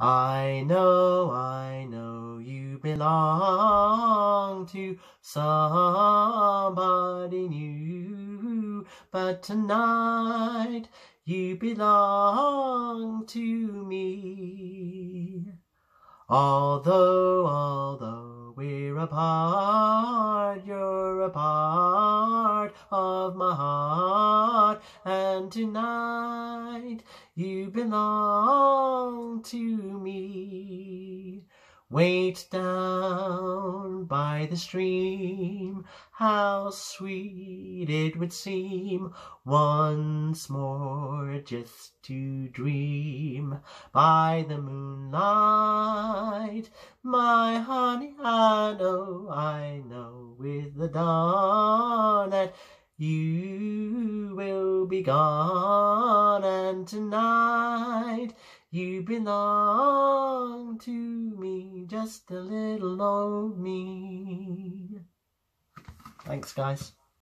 I know, I know you belong to somebody new, but tonight you belong to me. Although, although we're apart, you're a part of my heart and tonight you belong to me. Wait down by the stream, how sweet it would seem once more just to dream by the moonlight. My honey, I know, I know with the dawn that you be gone, and tonight you belong to me, just a little of me. Thanks, guys.